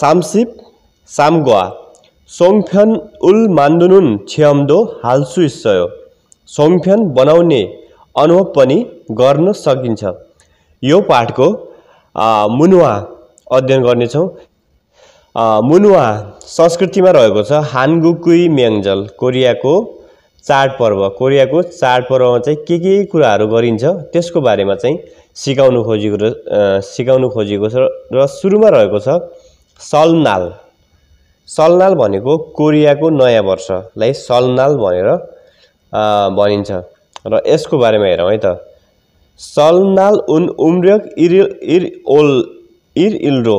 सामसिप सामगोआ सोङफ्यान उल मान्दुनुन छ्याम्दो 할수 있어요. बनाउने अनुभव पनि गर्न सकिन्छ यो पाठको मुनुवा अध्ययन गर्नेछौँ मुनुवा संस्कृतिमा रहेको छ हानगुकुई म्याङ्जल कोरियाको चाडपर्व कोरियाको चाडपर्वमा चाहिँ के के कुराहरू गरिन्छ त्यसको बारेमा चाहिँ सिकाउनु खोजेको सिकाउनु खोजेको छ र सुरुमा रहेको छ सलनाल सलनाल भनेको कोरियाको नयाँ वर्षलाई सलनाल भनेर भनिन्छ र यसको बारेमा हेरौँ है त सलनाल उन उम्रियक इर इर ओल इर इल्डो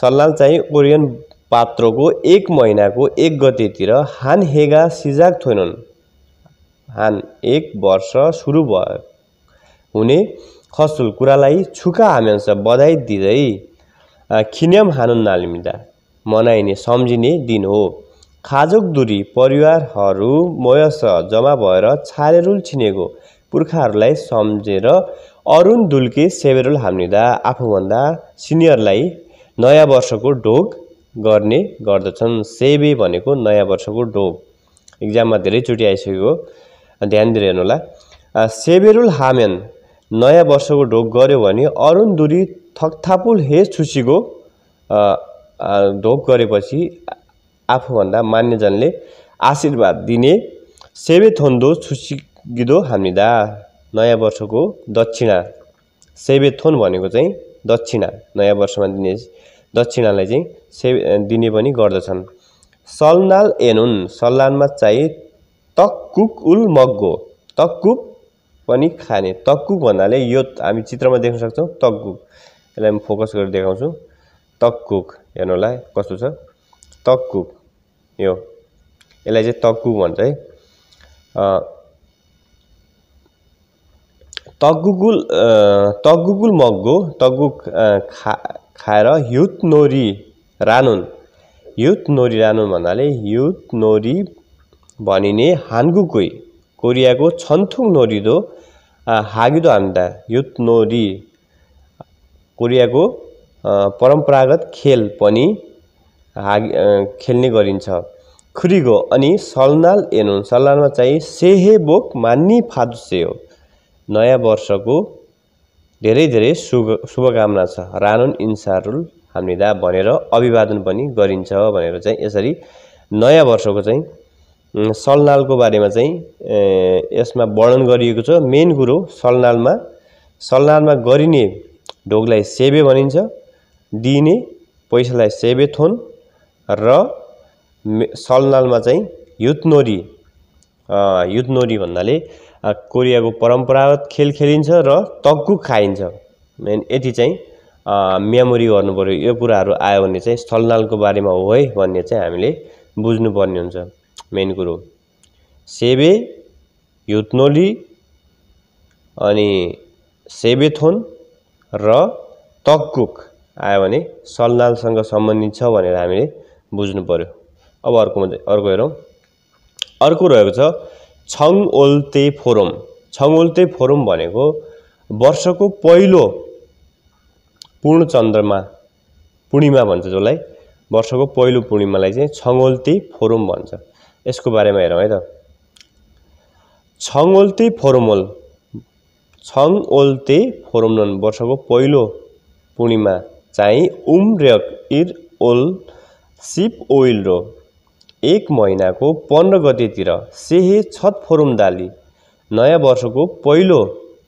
सल्नाल चाहिँ कोरियन पात्रोको एक महिनाको एक गतितिर हान हेगा सिजाक थोनोन हान एक वर्ष सुरु भयो हुने खसुल कुरालाई छुका हामीसँग बधाई दिँदै खिन्यम हानुन नालिमिदा मनाइने सम्झिने दिन हो खाजोक दुरी परिवारहरू मयस जमा भएर छारेरुल छिनेको पुर्खाहरूलाई सम्झेर अरुण दुल्के सेवेरुल हामिदा आफूभन्दा सिनियरलाई नयाँ वर्षको ढोग गर्ने गर्दछन् सेवे भनेको नयाँ वर्षको डोग इक्जाममा धेरैचोटि आइसकेको ध्यान दिएर हेर्नुहोला सेबेरुल हामेन नयाँ वर्षको ढोग गर्यो भने अरुण दुरी थकथापुल हे छुसीको ढोप गरेपछि आफूभन्दा मान्यजनले आशीर्वाद दिने सेबेथोन्दो गिदो हामीदा नयाँ वर्षको दक्षिणा थोन भनेको चाहिँ दक्षिणा नयाँ वर्षमा दिने दक्षिणालाई चाहिँ सेवे दिने पनि गर्दछन् सलनाल एनुन सल्लानमा चाहिँ तक्कुक उल मग्गो तक्कुक पनि खाने तक्कुक भन्नाले यो हामी चित्रमा देख्न सक्छौँ तक्कुक यसलाई म फोकस गरेर देखाउँछु तक्कुक हेर्नु होला कस्तो छ तक्कुक यो यसलाई चाहिँ तक्कुक भन्छ है तगुगुल तगुगुल मगो तगुक खा खाएर युथ नोरी रानुन युथ नोरी रानुन भन्नाले युथ नोरी भनिने हानगुकुई कोरियाको छन्थुङ नोरिदो हागिदो हान्दा युथ नोरी कोरियाको परम्परागत खेल पनि हाग खेल्ने गरिन्छ खुरिगो अनि सलनाल एनु सलनालमा चाहिँ चाहिँ सेहेबोक मान्नी फादुसे हो नयाँ वर्षको धेरै धेरै शुभ शुभकामना छ रानुन इन्सारुल हामीदा भनेर अभिवादन पनि गरिन्छ भनेर चाहिँ यसरी नयाँ वर्षको चाहिँ सलनालको बारेमा चाहिँ यसमा वर्णन गरिएको छ मेन कुरो सलनालमा सलनालमा गरिने ढोगलाई सेबे भनिन्छ दिने पैसालाई सेबे थोन र सलनालमा चाहिँ युथनोरी युथनोरी भन्नाले कोरियाको परम्परागत खेल खेलिन्छ र तक्कु खाइन्छ मेन यति चाहिँ मेमोरी गर्नुपऱ्यो यो कुराहरू आयो भने चाहिँ सलनालको बारेमा हो है भन्ने चाहिँ हामीले बुझ्नुपर्ने हुन्छ मेन कुरो सेबे युथनोली अनि सेबेथोन र तककुक आयो भने सलनालसँग सम्बन्धित छ भनेर हामीले बुझ्नु पऱ्यो अब अर्को अर्को हेरौँ अर्को रहेको छ छङ ओल्ते फोरम छङ ओल्ते फोरम भनेको वर्षको पहिलो पूर्ण चन्द्रमा पूर्णिमा भन्छ जसलाई वर्षको पहिलो पूर्णिमालाई चाहिँ छङ्गोल्ते फोरम भन्छ यसको बारेमा हेरौँ है त छङ्गोल्ते फोरमोल छङ ओल्ते फोरमनन वर्षको पहिलो पूर्णिमा चाहिँ उम्रेक इर ओल सिप ओइल र एक महिनाको पन्ध्र गतेतिर सेहे छत फोरम दाली नयाँ वर्षको पहिलो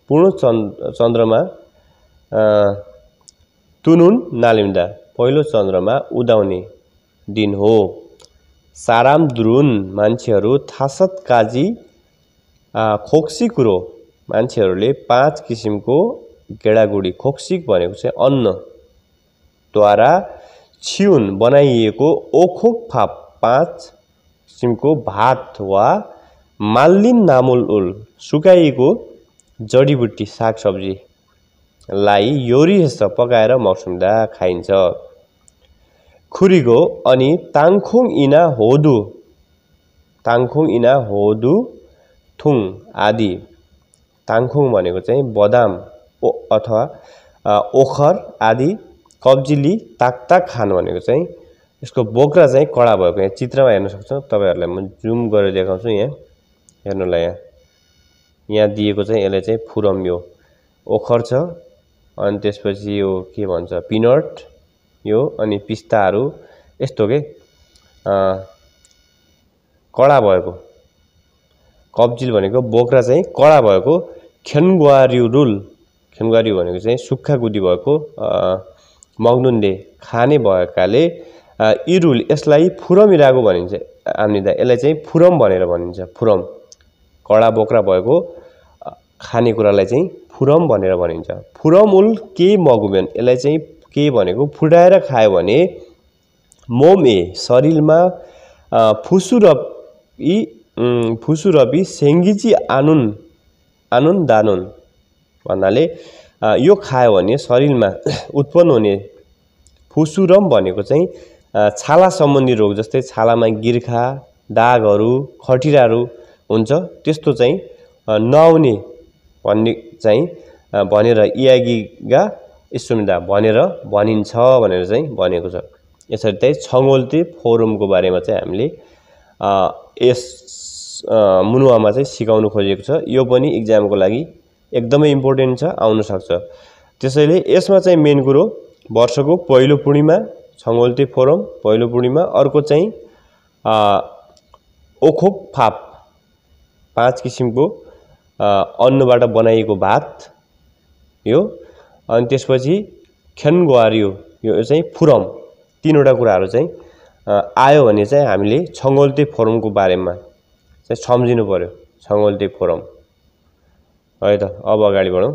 पूर्ण चन्द्र चन्द्रमा तुनुन नालिम्दा पहिलो चन्द्रमा उदाउने दिन हो साराम द्रुन मान्छेहरू थासत काजी खोक्सी कुरो मान्छेहरूले पाँच किसिमको गेडागुडी खोक्सिक भनेको चाहिँ अन्नद्वारा छिउन बनाइएको ओखोक फाप पाँच किसिमको भात वा मालिन नामुल उल सुकाइएको जडीबुटी सागसब्जीलाई योरी जस्तो पकाएर मौसुम्दा खाइन्छ खुरीको अनि ताङखुङ इना होदु ताङखुङ इना होदु थुङ आदि ताङखुङ भनेको चाहिँ बदाम ओ अथवा ओखर आदि कब्जिली ताकताक खान भनेको चाहिँ यसको बोक्रा चाहिँ कडा भएको यहाँ चित्रमा हेर्न सक्छौँ तपाईँहरूलाई म जुम गरेर देखाउँछु यहाँ हेर्नुलाई यहाँ यहाँ दिएको चाहिँ यसले चाहिँ यो ओखर छ अनि त्यसपछि यो के भन्छ पिनट यो अनि पिस्ताहरू यस्तो के कडा भएको कब्जिल भनेको बोक्रा चाहिँ कडा भएको खेनगुवार्यु रुल भनेको चाहिँ सुक्खा गुदी भएको मगनुनले खाने भएकाले यी रुल यसलाई फुरमिरागो भनिन्छ आम्निदा यसलाई चाहिँ फुरम भनेर भनिन्छ फुरम कडा बोक्रा भएको खानेकुरालाई चाहिँ फुरम भनेर भनिन्छ फुरम उल केही मगुमेन यसलाई चाहिँ के भनेको फुटाएर खायो भने मोम ए शरीरमा फुसु र यी फुसु रवि सेङ्गिची आनुन आनुन दानुन भन्नाले यो खायो भने शरीरमा उत्पन्न हुने फुसुरम भनेको चाहिँ छाला सम्बन्धी रोग जस्तै छालामा गिर्खा दागहरू खटिराहरू हुन्छ त्यस्तो चाहिँ नआउने भन्ने चाहिँ भनेर इयागिगा इसुमिदा भनेर भनिन्छ भनेर चाहिँ भनेको छ यसरी चाहिँ छङ्गोल्ते फोरमको बारेमा चाहिँ हामीले यस मुनुवामा चाहिँ सिकाउनु खोजेको छ यो पनि इक्जामको लागि एकदमै इम्पोर्टेन्ट छ आउन सक्छ त्यसैले यसमा चाहिँ मेन कुरो वर्षको पहिलो पूर्णिमा छङ्गोल्टे फोरम पहिलो पूर्णिमा अर्को चाहिँ ओखोप फाप पाँच किसिमको अन्नबाट बनाइएको भात यो अनि त्यसपछि खेनगुवारियो यो चाहिँ फुरम तिनवटा कुराहरू चाहिँ आयो भने चाहिँ हामीले छङ्गोल्ती फोरमको बारेमा चाहिँ सम्झिनु पऱ्यो छङ्गोल्ती फोरम है त अब अगाडि बढौँ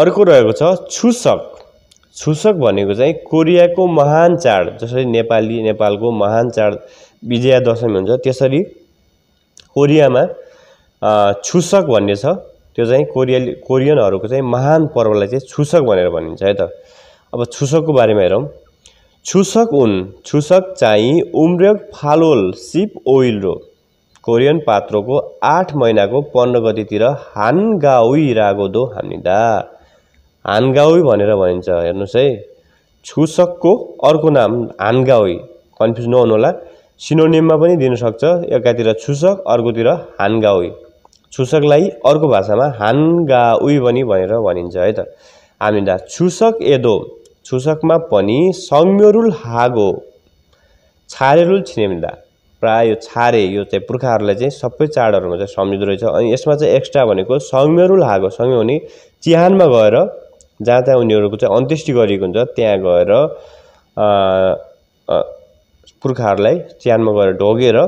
अर्को रहेको छ छुसक छुसक भनेको चाहिँ कोरियाको महान चाड जसरी नेपाली नेपालको महान चाड विजया दशमी हुन्छ त्यसरी कोरियामा छुसक भन्ने छ त्यो चाहिँ कोरियाली कोरियनहरूको चाहिँ महान पर्वलाई चाहिँ छुसक भनेर भनिन्छ है त अब छुसकको बारेमा हेरौँ छुसक उन छुसक चाहिँ उम्रेक फालोल सिप ओइल रो कोरियन पात्रोको आठ महिनाको पन्ध्र गतितिर हानगाउई रागोदो हानिदा हानगाउई भनेर भनिन्छ हेर्नुहोस् है छुसकको अर्को नाम हानगाउई कन्फ्युज नहुनु होला सिनोनिममा पनि दिनसक्छ एकातिर छुसक अर्कोतिर हानगाउई छुसकलाई अर्को भाषामा हानगाउई पनि भनेर भनिन्छ है त हामी दा छुसक एदो छुसकमा पनि सौम्यरुल हागो छारेरुल छिनेमिल्दा प्रायः यो छारे यो चाहिँ पुर्खाहरूलाई चाहिँ सबै चाडहरूमा चाहिँ सम्झिँदो रहेछ अनि यसमा चाहिँ एक्स्ट्रा भनेको सौम्यरुल हागो सँगै भने चिहानमा गएर जहाँ त्यहाँ उनीहरूको चाहिँ अन्त्येष्टि गरिएको हुन्छ त्यहाँ गएर पुर्खाहरूलाई चिहानमा गएर ढोगेर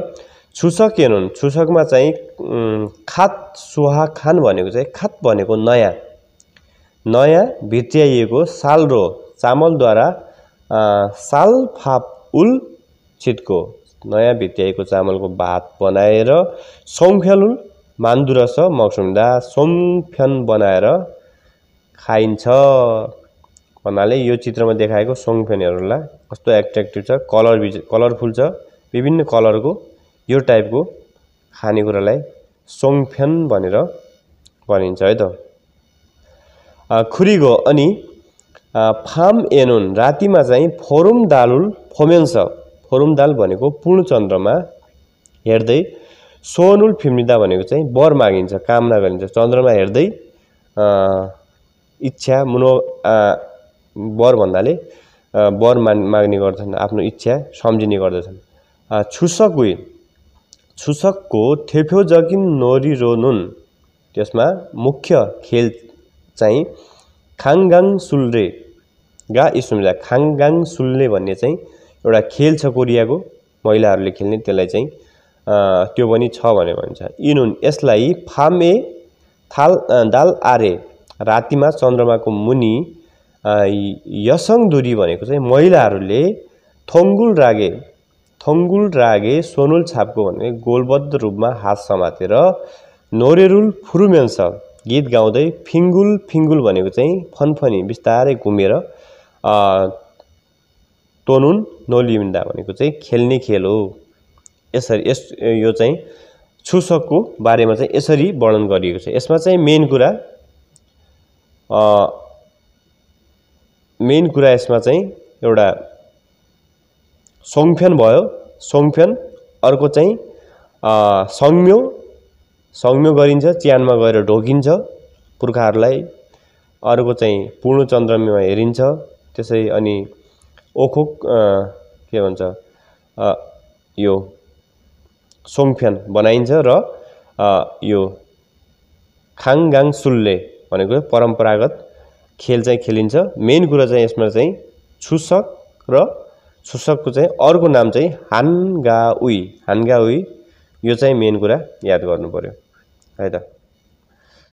छुसक हेर्नु छुसकमा चाहिँ खात सुहा खान भनेको चाहिँ खात भनेको नयाँ नयाँ साल सालरो चामलद्वारा उल छिटको नयाँ भित्याएको चामलको भात बनाएर सौख्यालुल मान्दुरस मौसुम्दा सोङफ्यान बनाएर खाइन्छ भन्नाले यो चित्रमा देखाएको सोङफ्यानहरूलाई कस्तो एट्र्याक्टिभ छ कलर कलरफुल छ विभिन्न कलरको यो टाइपको खानेकुरालाई सोङफ्यान भनेर भनिन्छ है त खुरीको अनि फाम एनोन रातिमा चाहिँ फोरुम दालुल फोमेन्स फोरुम दाल भनेको पूर्ण चन्द्रमा हेर्दै सोनुल फिम्रिदा भनेको चाहिँ वर मागिन्छ कामना गरिन्छ चन्द्रमा हेर्दै इच्छा मुनो वर भन्नाले वर माग्ने गर्दछन् आफ्नो इच्छा सम्झिने गर्दछन् छुसक उयो छुसकको थेफ्यो जगिन नोरी रोनुन त्यसमा मुख्य खेल चाहिँ खाङगाङ सुल्रे गा इसुमिला खाङगाङ सुल्ले भन्ने चाहिँ एउटा खेल छ कोरियाको महिलाहरूले खेल्ने त्यसलाई चाहिँ त्यो पनि छ भने भन्छ इनुन यसलाई फामे थाल दाल आरे रातिमा चन्द्रमाको मुनि यसङ दुरी भनेको चाहिँ महिलाहरूले थोङ्गुल रागे थोङ्गुल रागे सोनुल छापको भने गोलबद्ध रूपमा हात समातेर नोरेरुल फुरुमेन्स गीत गाउँदै फिङ्गुल फिङ्गुल भनेको चाहिँ फनफनी बिस्तारै घुमेर तोनुन नोलिमिन्दा भनेको चाहिँ खेल्ने खेल हो यसरी यस यो चाहिँ छुसकको बारेमा चाहिँ यसरी वर्णन गरिएको छ यसमा चाहिँ मेन कुरा मेन कुरा यसमा चाहिँ एउटा सौम्फ्यान भयो सौम्फ्यान अर्को चाहिँ सङ्म्यो सङ्म्यो गरिन्छ च्यानमा गएर ढोकिन्छ पुर्खाहरूलाई अर्को चाहिँ पूर्ण चन्द्रमा हेरिन्छ त्यसै अनि ओखोक के भन्छ यो सोङफ्यान बनाइन्छ र यो खाङगाङ सुल्ले भनेको परम्परागत खेल चाहिँ खेलिन्छ मेन कुरा चाहिँ यसमा चाहिँ छुसक र छुसकको चाहिँ अर्को नाम चाहिँ हान्गा उई हान्गा उई यो चाहिँ मेन कुरा याद गर्नु पऱ्यो है त